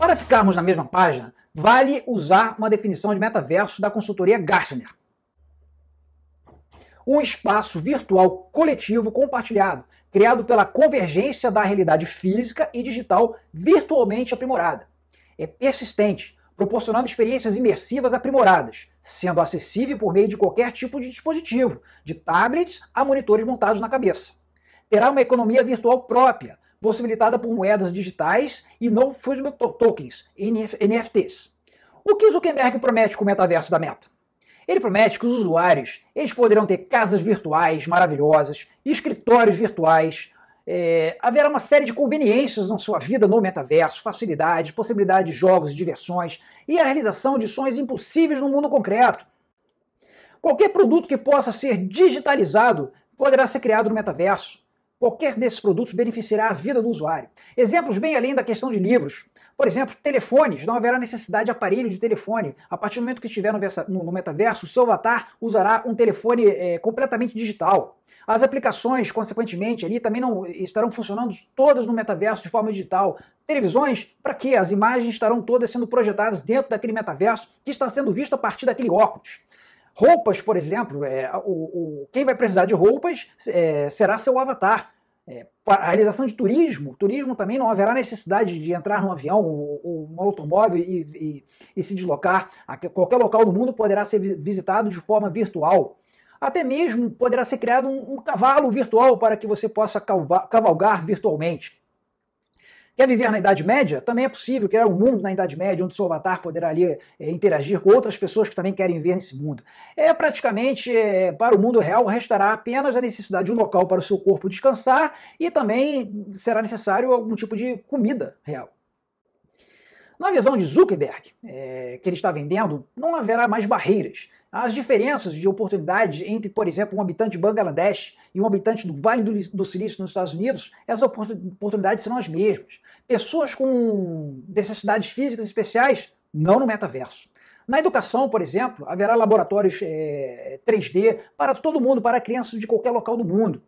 Para ficarmos na mesma página, vale usar uma definição de metaverso da consultoria Gartner. Um espaço virtual coletivo compartilhado, criado pela convergência da realidade física e digital virtualmente aprimorada. É persistente, proporcionando experiências imersivas aprimoradas, sendo acessível por meio de qualquer tipo de dispositivo, de tablets a monitores montados na cabeça. Terá uma economia virtual própria, possibilitada por moedas digitais e não fungible tokens, NFTs. O que Zuckerberg promete com o metaverso da Meta? Ele promete que os usuários eles poderão ter casas virtuais maravilhosas, escritórios virtuais, é, haverá uma série de conveniências na sua vida no metaverso, facilidades, possibilidade de jogos, e diversões e a realização de sonhos impossíveis no mundo concreto. Qualquer produto que possa ser digitalizado poderá ser criado no metaverso. Qualquer desses produtos beneficiará a vida do usuário. Exemplos bem além da questão de livros. Por exemplo, telefones. Não haverá necessidade de aparelho de telefone. A partir do momento que estiver no, metaverso, o seu avatar usará um telefone é, completamente digital. As aplicações, consequentemente, ali também não estarão funcionando todas no metaverso de forma digital. Televisões, para quê? As imagens estarão todas sendo projetadas dentro daquele metaverso que está sendo visto a partir daquele óculos. Roupas, por exemplo, é, o, o, quem vai precisar de roupas é, será seu avatar. É, a realização de turismo, turismo também não haverá necessidade de entrar num avião ou, ou um automóvel e, e, e, se deslocar. Qualquer local do mundo poderá ser visitado de forma virtual. Até mesmo poderá ser criado um, um cavalo virtual para que você possa cavalgar virtualmente. Quer viver na Idade Média? Também é possível criar um mundo na Idade Média onde seu avatar poderá ali é, interagir com outras pessoas que também querem viver nesse mundo. É praticamente é, para o mundo real restará apenas a necessidade de um local para o seu corpo descansar e também será necessário algum tipo de comida real. Na visão de Zuckerberg, é, que ele está vendendo, não haverá mais barreiras. As diferenças de oportunidades entre, por exemplo, um habitante de Bangladesh e um habitante do Vale do Silício nos Estados Unidos, essas oportunidades serão as mesmas. Pessoas com necessidades físicas especiais, não no metaverso. Na educação, por exemplo, haverá laboratórios é, eh, 3D para todo mundo, para crianças de qualquer local do mundo.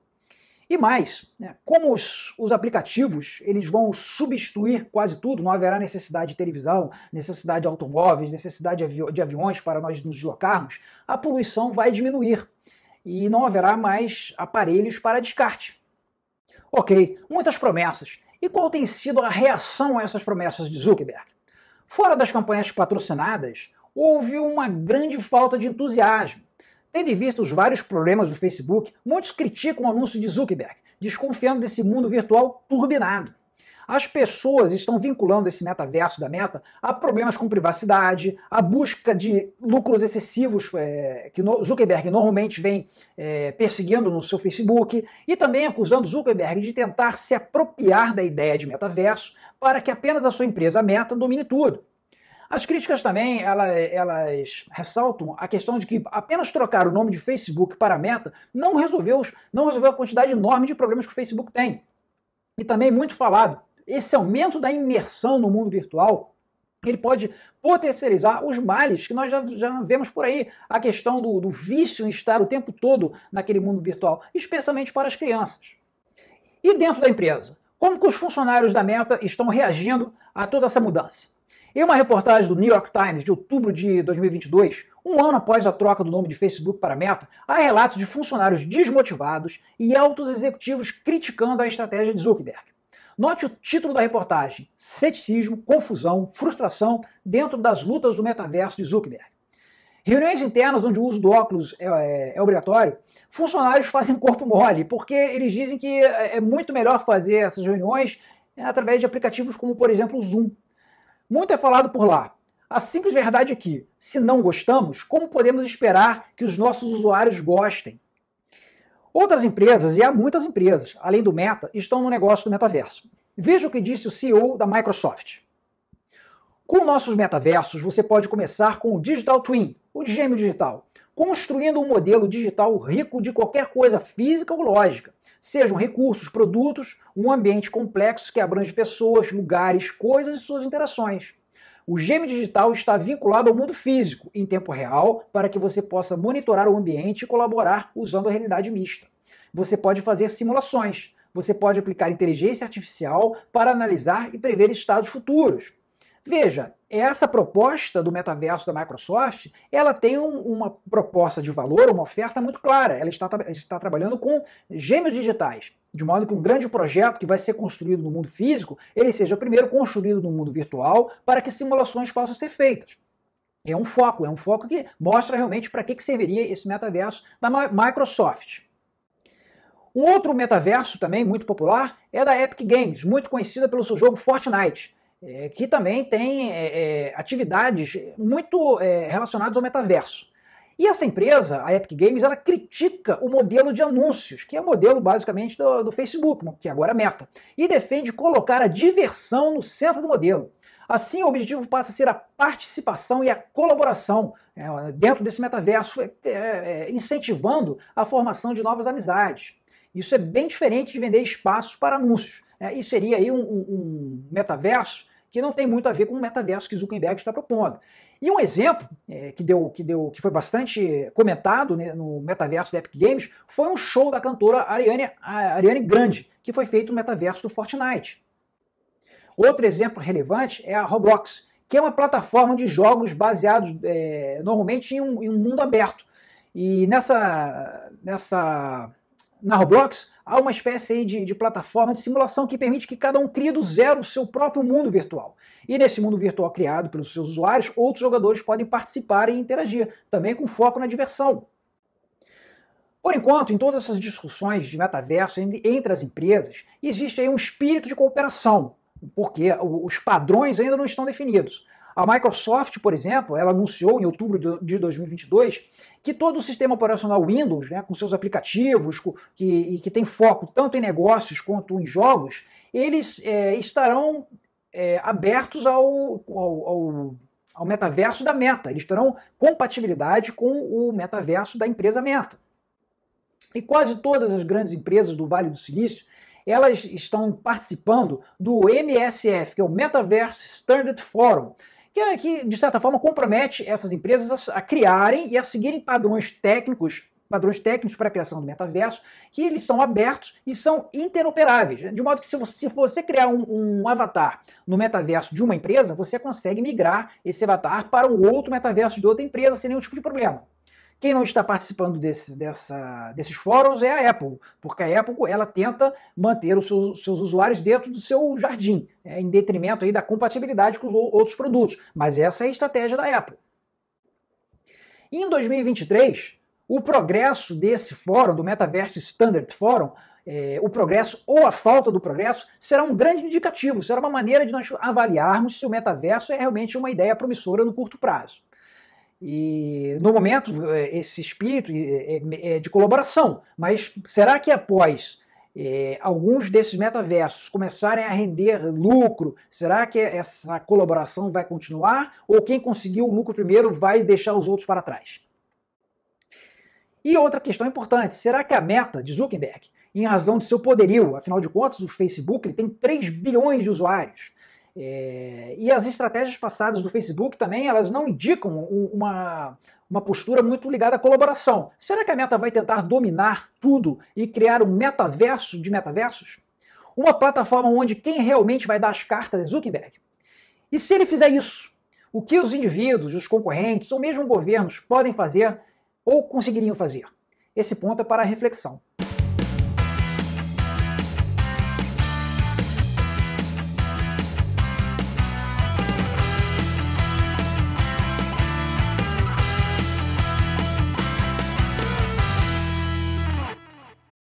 E mais, né, como os, os, aplicativos eles vão substituir quase tudo, não haverá necessidade de televisão, necessidade de automóveis, necessidade de, avi de aviões para nós nos deslocarmos, a poluição vai diminuir e não haverá mais aparelhos para descarte. Ok, muitas promessas. E qual tem sido a reação a essas promessas de Zuckerberg? Fora das campanhas patrocinadas, houve uma grande falta de entusiasmo. Tendo em vista os vários problemas do Facebook, muitos criticam o anúncio de Zuckerberg, desconfiando desse mundo virtual turbinado. As pessoas estão vinculando esse metaverso da meta a problemas com privacidade, a busca de lucros excessivos é, que Zuckerberg normalmente vem é, perseguindo no seu Facebook, e também acusando Zuckerberg de tentar se apropriar da ideia de metaverso para que apenas a sua empresa meta domine tudo. As críticas também elas, elas, ressaltam a questão de que apenas trocar o nome de Facebook para Meta não resolveu, não resolveu a quantidade enorme de problemas que o Facebook tem. E também muito falado, esse aumento da imersão no mundo virtual ele pode potencializar os males que nós já, já vemos por aí. A questão do, do vício em estar o tempo todo naquele mundo virtual, especialmente para as crianças. E dentro da empresa? Como que os funcionários da Meta estão reagindo a toda essa mudança? Em uma reportagem do New York Times de outubro de 2022, um ano após a troca do nome de Facebook para Meta, há relatos de funcionários desmotivados e altos executivos criticando a estratégia de Zuckerberg. Note o título da reportagem: Ceticismo, Confusão, Frustração dentro das lutas do metaverso de Zuckerberg. Reuniões internas onde o uso do óculos é, é, é obrigatório, funcionários fazem corpo mole, porque eles dizem que é, é muito melhor fazer essas reuniões é, através de aplicativos como, por exemplo, o Zoom. Muito é falado por lá. A simples verdade é que, se não gostamos, como podemos esperar que os nossos usuários gostem? Outras empresas, e há muitas empresas, além do Meta, estão no negócio do metaverso. Veja o que disse o CEO da Microsoft. Com nossos metaversos, você pode começar com o Digital Twin, o gêmeo digital, construindo um modelo digital rico de qualquer coisa física ou lógica, sejam recursos, produtos, um ambiente complexo que abrange pessoas, lugares, coisas e suas interações. O gêmeo digital está vinculado ao mundo físico, em tempo real, para que você possa monitorar o ambiente e colaborar usando a realidade mista. Você pode fazer simulações, você pode aplicar inteligência artificial para analisar e prever estados futuros. Veja, essa proposta do metaverso da Microsoft, ela tem um, uma proposta de valor, uma oferta muito clara. Ela está, está trabalhando com gêmeos digitais, de modo que um grande projeto que vai ser construído no mundo físico, ele seja primeiro construído no mundo virtual para que simulações possam ser feitas. É um foco, é um foco que mostra realmente para que, que serviria esse metaverso da Microsoft. Um outro metaverso também muito popular é da Epic Games, muito conhecida pelo seu jogo Fortnite é, que também tem é, é atividades muito é, relacionadas ao metaverso. E essa empresa, a Epic Games, ela critica o modelo de anúncios, que é o modelo basicamente do, do Facebook, que agora é meta, e defende colocar a diversão no centro do modelo. Assim, o objetivo passa a ser a participação e a colaboração é, dentro desse metaverso, é, é, é, incentivando a formação de novas amizades. Isso é bem diferente de vender espaços para anúncios. Né? E seria aí um, um, um metaverso que não tem muito a ver com o metaverso que Zuckerberg está propondo. E um exemplo é, que, deu, que, deu, que foi bastante comentado né, no metaverso da Epic Games foi um show da cantora Ariane, Ariane Grande, que foi feito no metaverso do Fortnite. Outro exemplo relevante é a Roblox, que é uma plataforma de jogos baseados é, normalmente em um, em um mundo aberto. E nessa, nessa na Roblox, há uma espécie de, de, plataforma de simulação que permite que cada um crie do zero o seu próprio mundo virtual. E nesse mundo virtual criado pelos seus usuários, outros jogadores podem participar e interagir, também com foco na diversão. Por enquanto, em todas essas discussões de metaverso entre as empresas, existe aí um espírito de cooperação, porque os padrões ainda não estão definidos. A Microsoft, por exemplo, ela anunciou em outubro de 2022 que todo o sistema operacional Windows, né, com seus aplicativos, que, que tem foco tanto em negócios quanto em jogos, eles é, estarão é, abertos ao, ao, ao, ao metaverso da Meta. Eles terão compatibilidade com o metaverso da empresa Meta. E quase todas as grandes empresas do Vale do Silício elas estão participando do MSF, que é o Metaverse Standard Forum, que, é que de certa forma compromete essas empresas a, a criarem e a seguirem padrões técnicos padrões técnicos para a criação do metaverso, que eles são abertos e são interoperáveis. De modo que se você, se você criar um, um, avatar no metaverso de uma empresa, você consegue migrar esse avatar para um outro metaverso de outra empresa sem nenhum tipo de problema. Quem não está participando desse, dessa, desses fóruns é a Apple, porque a Apple ela tenta manter os seus, seus usuários dentro do seu jardim, é, em detrimento aí da compatibilidade com os outros produtos. Mas essa é a estratégia da Apple. Em 2023, o progresso desse fórum, do Metaverse Standard Forum, é, o progresso ou a falta do progresso será um grande indicativo, será uma maneira de nós avaliarmos se o metaverso é realmente uma ideia promissora no curto prazo. E no momento, é, esse espírito é, é, é de colaboração, mas será que após é, alguns desses metaversos começarem a render lucro, será que essa colaboração vai continuar? Ou quem conseguiu o lucro primeiro vai deixar os outros para trás? E outra questão importante: será que a meta de Zuckerberg, em razão de seu poderio, afinal de contas, o Facebook tem 3 bilhões de usuários, é, e as estratégias passadas do Facebook também, elas não indicam uma, uma postura muito ligada à colaboração. Será que a Meta vai tentar dominar tudo e criar um metaverso de metaversos? Uma plataforma onde quem realmente vai dar as cartas é Zuckerberg. E se ele fizer isso, o que os indivíduos, os concorrentes ou mesmo governos podem fazer ou conseguiriam fazer? Esse ponto é para reflexão.